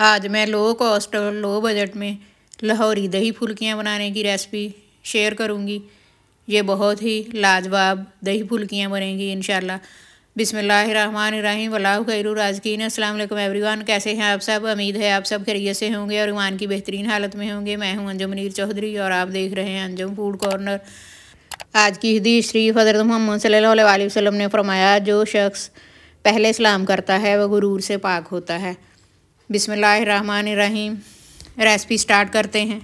आज मैं low cost और लो बजट में लाहौरी दही फुल्कियाँ बनाने की रेसिपी शेयर करूँगी ये बहुत ही लाजवाब दही फुल्कियाँ बनेंगी इन बिसमीम असल अल्लाम एवरीवान कैसे हैं आप सब उम्मीद है आप सब खरीय से होंगे और ईमान की बेहतरीन हालत में होंगे मैं हूं अंजुम मनीर चौधरी और आप देख रहे हैं अंजुम फूड कॉर्नर आज की हदीस शरीफ हज़रत मोहम्मद सल्लल्लाहु अलैहि ने फरमाया जो शख्स पहले सलाम करता है वह गुरूर से पाक होता है बिसमीम रेसिपी स्टार्ट करते हैं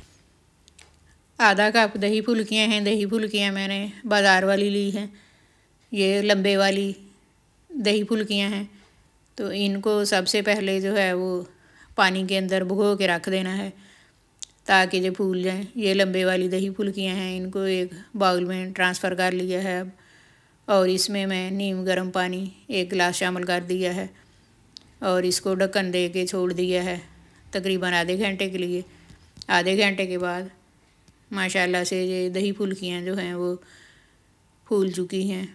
आधा कप दही फुलकियाँ हैं दही फुलकियाँ मैंने बाज़ार वाली ली हैं ये लंबे वाली दही फुलकियाँ हैं तो इनको सबसे पहले जो है वो पानी के अंदर भगो के रख देना है ताकि जो फूल जाएँ ये लंबे वाली दही फुलकियाँ हैं इनको एक बाउल में ट्रांसफ़र कर लिया है अब और इसमें मैं नीम गर्म पानी एक गिलास शामिल कर दिया है और इसको ढक्कन दे के छोड़ दिया है तकरीबन आधे घंटे के लिए आधे घंटे के बाद माशाल्लाह से ये दही फुल्कियाँ जो हैं वो फूल चुकी हैं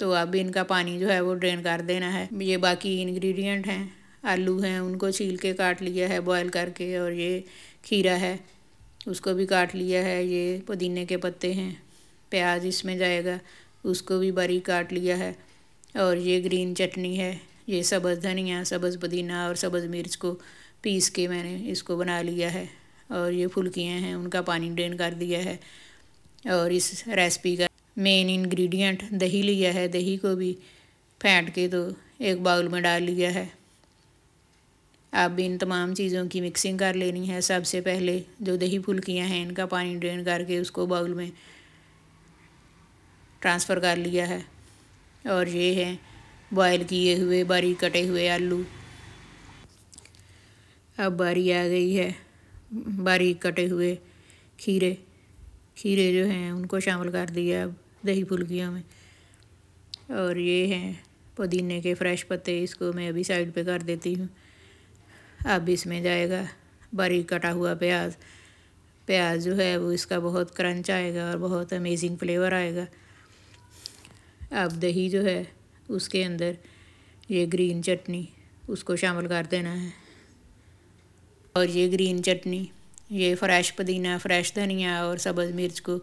तो अब इनका पानी जो है वो ड्रेन कर देना है ये बाकी इंग्रेडिएंट हैं आलू हैं उनको छील के काट लिया है बॉयल करके और ये खीरा है उसको भी काट लिया है ये पुदीने के पत्ते हैं प्याज इसमें जाएगा उसको भी बारीक काट लिया है और ये ग्रीन चटनी है ये सब्ज़ धनिया सब्ज़ पुदीना और सब्ज़ मिर्च को पीस के मैंने इसको बना लिया है और ये फुलकियाँ हैं उनका पानी ड्रेन कर दिया है और इस रेसिपी का मेन इंग्रेडिएंट दही लिया है दही को भी फेंट के तो एक बाउल में डाल लिया है अब इन तमाम चीज़ों की मिक्सिंग कर लेनी है सबसे पहले जो दही फुलकियाँ हैं इनका पानी ड्रेन करके उसको बाउल में ट्रांसफ़र कर लिया है और ये है बॉयल किए हुए बारीक कटे हुए आलू अब बारी आ गई है बारीक कटे हुए खीरे खीरे जो हैं उनको शामिल कर दिया अब दही फुलकियों में और ये हैं पुदीने के फ्रेश पत्ते इसको मैं अभी साइड पे कर देती हूँ अब इसमें जाएगा बारीक कटा हुआ प्याज प्याज जो है वो इसका बहुत क्रंच आएगा और बहुत अमेजिंग फ्लेवर आएगा अब दही जो है उसके अंदर ये ग्रीन चटनी उसको शामिल कर देना है और ये ग्रीन चटनी ये फ्रेश पुदीना फ्रेश धनिया और सब्ज़ मिर्च को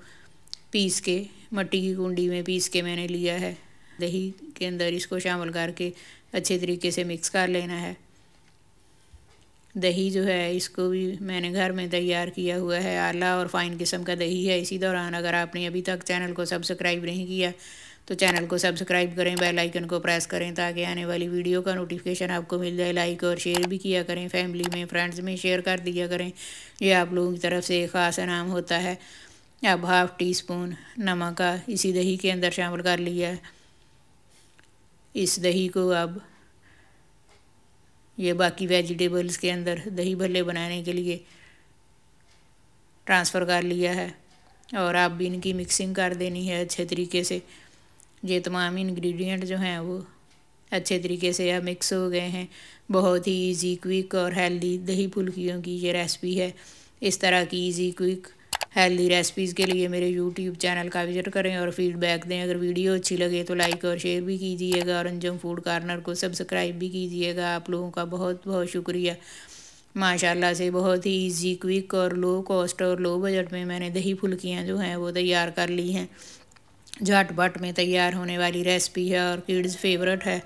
पीस के मट्टी की कुंडी में पीस के मैंने लिया है दही के अंदर इसको शामिल करके अच्छे तरीके से मिक्स कर लेना है दही जो है इसको भी मैंने घर में तैयार किया हुआ है आला और फाइन किस्म का दही है इसी दौरान अगर आपने अभी तक चैनल को सब्सक्राइब नहीं किया तो चैनल को सब्सक्राइब करें बेल आइकन को प्रेस करें ताकि आने वाली वीडियो का नोटिफिकेशन आपको मिल जाए लाइक और शेयर भी किया करें फैमिली में फ्रेंड्स में शेयर कर दिया करें यह आप लोगों की तरफ से ख़ास इनाम होता है अब हाफ़ टी स्पून नमक का इसी दही के अंदर शामिल कर लिया है इस दही को अब ये बाकी वेजिटेबल्स के अंदर दही भल्ले बनाने के लिए ट्रांसफ़र कर लिया है और आप भी इनकी मिक्सिंग कर देनी है अच्छे तरीके से ये तमाम इंग्रेडिएंट जो हैं वो अच्छे तरीके से या मिक्स हो गए हैं बहुत ही इजी क्विक और हेल्दी दही फुल्कियों की ये रेसिपी है इस तरह की इजी क्विक हेल्दी रेसिपीज़ के लिए मेरे यूट्यूब चैनल का विज़िट करें और फीडबैक दें अगर वीडियो अच्छी लगे तो लाइक और शेयर भी कीजिएगा और अंजम फूड कार्नर को सब्सक्राइब भी कीजिएगा आप लोगों का बहुत बहुत शुक्रिया माशाल्लाह से बहुत ही इजी क्विक और लो कॉस्ट और लो बजट में मैंने दही फुल्कियाँ जो हैं वो तैयार कर ली हैं झटपट में तैयार होने वाली रेसिपी है और किड्स फेवरेट है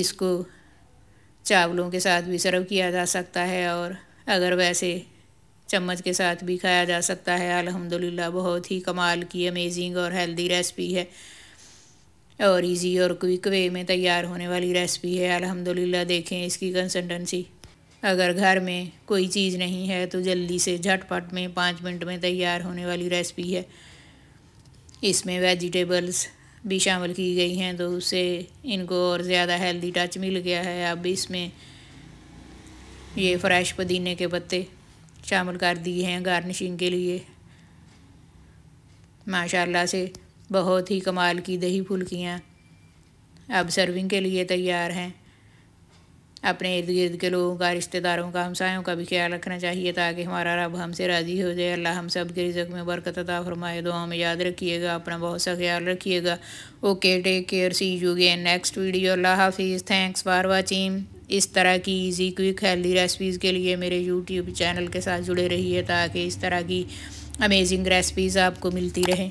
इसको चावलों के साथ भी सर्व किया जा सकता है और अगर वैसे चम्मच के साथ भी खाया जा सकता है अल्हम्दुलिल्लाह बहुत ही कमाल की अमेजिंग और हेल्दी रेसिपी है और इजी और क्विक वे में तैयार होने वाली रेसिपी है अल्हम्दुलिल्लाह देखें इसकी कंसिस्टेंसी अगर घर में कोई चीज़ नहीं है तो जल्दी से झटपट में पाँच मिनट में तैयार होने वाली रेसिपी है इसमें वेजिटेबल्स भी शामिल की गई हैं तो उससे इनको और ज़्यादा हेल्दी टच मिल गया है अब इसमें ये फ्रेश पुदीने के पत्ते शामिल कर दिए हैं गार्निशिंग के लिए माशाल्लाह से बहुत ही कमाल की दही फुल्कियाँ अब सर्विंग के लिए तैयार हैं अपने इर्द गिर्द के लोगों का रिश्तेदारों का हमसायों का भी ख्याल रखना चाहिए ताकि हमारा रब हमसे राज़ी हो जाए अल्लाह हम सब के रिजक में बरकत अदा फरमाए दो हमें याद रखिएगा अपना बहुत सा ख्याल रखिएगा okay take care see you गे नेक्स्ट वीडियो अल्लाह हाफिज़ थैंक्स फॉर वाचिंग इस तरह की इजी क्विक हेल्दी रेसिपीज़ के लिए मेरे यूट्यूब चैनल के साथ जुड़े रहिए ताकि इस तरह की अमेजिंग रेसिपीज़ आपको मिलती रहें